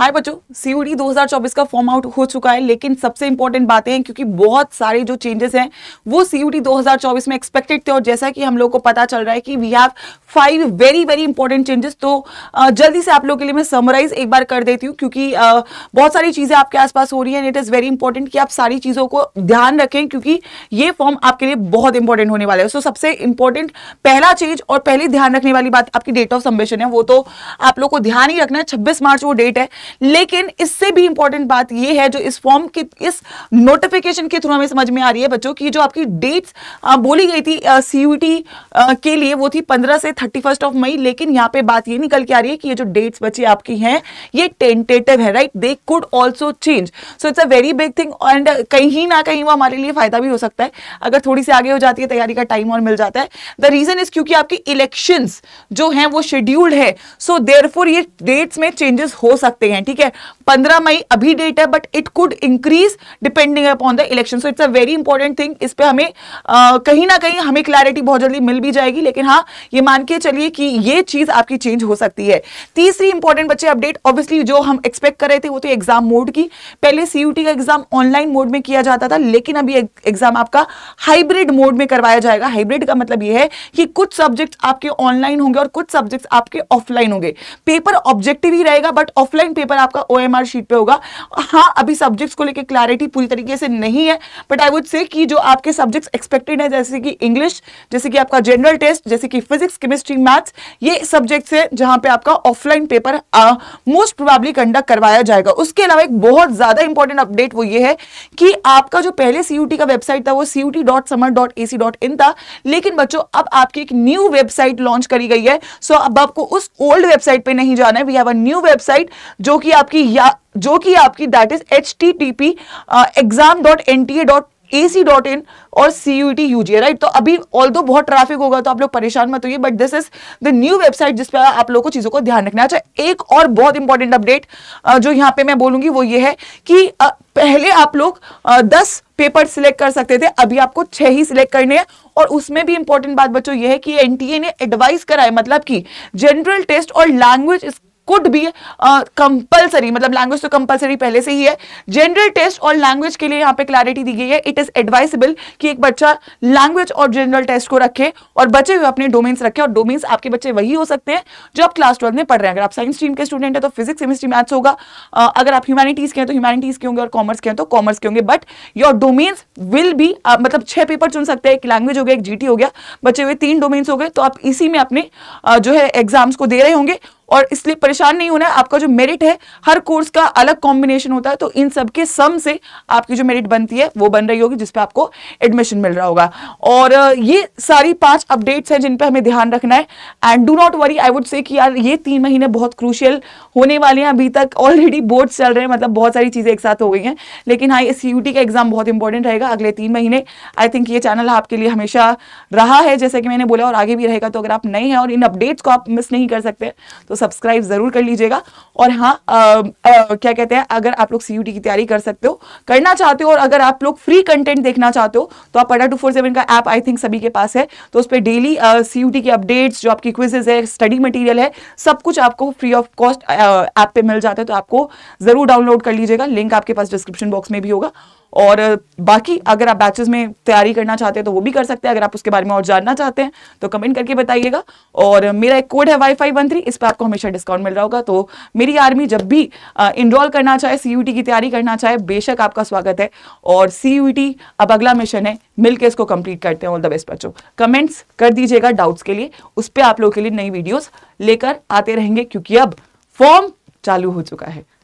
हाय बच्चों सीयूडी 2024 का form out हो चुका है लेकिन सबसे इंपॉर्टेंट बातें हैं क्योंकि बहुत सारे जो चेंजेस हैं वो सीयूडी 2024 में एक्सपेक्टेड थे और जैसा कि हम लोग को पता चल रहा है कि we have five very very important changes तो जल्दी से आप लोग के लिए मैं समराइज एक बार कर देती हूँ क्योंकि बहुत सारी चीज़ें आपके आसपास हो रही है इट इज़ वेरी इंपॉर्टेंट कि आप सारी चीज़ों को ध्यान रखें क्योंकि ये फॉर्म आपके लिए बहुत इंपॉर्टेंट होने वाला है सो so, सबसे इंपॉर्टेंट पहला चेंज और पहले ध्यान रखने वाली बात आपकी डेट ऑफ सबमिशन है वो तो आप लोग को ध्यान ही रखना है छब्बीस मार्च वो डेट है लेकिन इससे भी इंपॉर्टेंट बात यह है जो इस फॉर्म के इस नोटिफिकेशन के थ्रू हमें समझ में आ रही है बच्चों की जो आपकी डेट्स बोली गई थी सीयूटी के लिए वो थी पंद्रह से थर्टी ऑफ मई लेकिन यहाँ पे बात ये निकल के आ रही है कि ये जो डेट्स बची आपकी हैं ये टेंटेटिव है right they could also change so it's a very big thing and कहीं ना कहीं वो हमारे लिए फायदा भी हो सकता है अगर थोड़ी सी आगे हो जाती है तैयारी का टाइम और मिल जाता है द रीजन इज क्योंकि आपकी इलेक्शन जो है वो शेड्यूल्ड है सो देर ये डेट्स में चेंजेस हो सकते हैं हैं ठीक है पंद्रह मई अभी डेट है but it could increase depending upon the election so it's a very important thing इस पर हमें आ, कहीं ना कहीं हमें क्लैरिटी बहुत जल्दी मिल भी जाएगी लेकिन हाँ ये मान के चलिए कि ये चीज आपकी चेंज हो सकती है तीसरी इंपॉर्टेंट बच्चे अपडेट ऑब्वियसली जो हम एक्सपेक्ट कर रहे थे वो थे एग्जाम मोड की पहले सीयूटी का एग्जाम ऑनलाइन मोड में किया जाता था लेकिन अभी एग्जाम आपका हाइब्रिड मोड में करवाया जाएगा हाइब्रिड का मतलब यह है कि कुछ सब्जेक्ट आपके ऑनलाइन होंगे और कुछ सब्जेक्ट्स आपके ऑफलाइन होंगे पेपर ऑब्जेक्टिव ही रहेगा बट ऑफलाइन पेपर आपका ओ एम हर शीट पे होगा हाँ अभी सब्जेक्ट्स को लेके क्लैरिटी पूरी तरीके से नहीं है बट आई वुड से कि जो आपके सब्जेक्ट्स एक्सपेक्टेड है जैसे कि इंग्लिश जैसे कि आपका जनरल टेस्ट जैसे कि फिजिक्स केमिस्ट्री मैथ्स ये सब्जेक्ट्स है जहाँ पे आपका offline paper most probably conduct करवाया जाएगा उसके अलावा एक बहुत ज्यादा इंपॉर्टेंट अपडेट वो ये है कि आपका जो पहले सीयूटी का वेबसाइट था वो CUET dot Samarth dot A C dot in था लेकिन बच्चों अब आपकी एक न्यू वेबसाइट लॉन्च करी गई है सो so अब आपको उस ओल्ड वेबसाइट पे नहीं जाना है we have a new website जो कि आपकी या जो कि आपकी that is H T T P exam dot N T A dot A C dot in और C U T U G right तो अभी ऑल दो बहुत ट्रैफिक होगा तो आप लोग परेशान मत होइए but this is the new website जिस पर आप लोगों को चीज़ों को ध्यान रखना है अच्छा एक और बहुत इंपॉर्टेंट अपडेट uh, जो यहाँ पे मैं बोलूंगी वो ये है कि uh, पहले आप लोग uh, दस पेपर सिलेक्ट कर सकते थे अभी आपको छह ही सिलेक्ट करने हैं और उसमें भी इंपॉर्टेंट बात बच्चों ये है कि एनटीए ने एडवाइस करा है मतलब कि जनरल टेस्ट और लैंग्वेज कुड बी कंपलसरी मतलब लैंग्वेज तो कंपलसरी पहले से ही है जनरल टेस्ट और लैंग्वेज के लिए यहाँ पे क्लैरिटी दी गई है इट इज एडवाइसेबल कि एक बच्चा लैंग्वेज और जनरल टेस्ट को रखे और बचे हुए अपने डोमेन्स रखे और डोमेन्स आपके बच्चे वही हो सकते हैं जो आप क्लास ट्वेल्थ में पढ़ रहे हैं अगर आप साइंस स्ट्रीम के स्टूडेंट हैं तो फिजिक्स केमिस्ट्री मैथ्स होगा अगर आप ह्यूमैनिटीज के हैं तो ह्यूमैनिटीज के होंगे और कॉमर्स के हैं तो कॉमर्स के होंगे बट योर डोमेन्स विल भी मतलब छह पेपर चुन सकते हैं एक लैंग्वेज हो गया एक जी हो गया बचे हुए तीन डोमेन्स हो गए तो आप इसी में अपने जो है एग्जाम्स को दे रहे होंगे और इसलिए परेशान नहीं होना है आपका जो मेरिट है हर कोर्स का अलग कॉम्बिनेशन होता है तो इन सब के सम से आपकी जो मेरिट बनती है वो बन रही होगी जिसपे आपको एडमिशन मिल रहा होगा और ये सारी पांच अपडेट्स हैं जिन पर हमें ध्यान रखना है and do not worry I would say कि यार ये तीन महीने बहुत क्रूशियल होने वाले हैं अभी तक ऑलरेडी बोर्ड चल रहे हैं मतलब बहुत सारी चीज़ें एक साथ हो गई हैं लेकिन हाँ एस का एग्जाम बहुत इंपॉर्टेंट रहेगा अगले तीन महीने आई थिंक ये चैनल आपके लिए हमेशा रहा है जैसे कि मैंने बोला और आगे भी रहेगा तो अगर आप नए हैं और इन अपडेट्स को आप मिस नहीं कर सकते तो सब्सक्राइब ज़रूर कर लीजिएगा और हाँ क्या कहते हैं अगर आप लोग सीयूटी की तैयारी कर सकते हो करना चाहते हो और अगर आप लोग फ्री कंटेंट देखना चाहते हो तो आप पटा two four seven app I आई थिंक सभी के पास है तो उस पर डेली सी uh, की अपडेट्स जो आपकी क्विजेज है स्टडी मटीरियल है सब कुछ आपको फ्री ऑफ कॉस्ट ऐप पे मिल जाता है तो आपको ज़रूर डाउनलोड कर लीजिएगा लिंक आपके पास डिस्क्रिप्शन बॉक्स में भी होगा और बाकी अगर आप बैचेस में तैयारी करना चाहते हैं तो वो भी कर सकते हैं अगर आप उसके बारे में और जानना चाहते हैं तो कमेंट करके बताइएगा और मेरा एक कोड है वाई फाई वन थ्री इस पर आपको हमेशा डिस्काउंट मिल रहा होगा तो मेरी आर्मी जब भी इनरोल करना चाहे सी की तैयारी करना चाहे बेशक आपका स्वागत है और सी अब अगला मिशन है मिलकर इसको कंप्लीट करते हैं ऑल द बेस्ट बच्चों कमेंट्स कर दीजिएगा डाउट्स के लिए उस पर आप लोगों के लिए नई वीडियोज़ लेकर आते रहेंगे क्योंकि अब फॉर्म चालू हो चुका है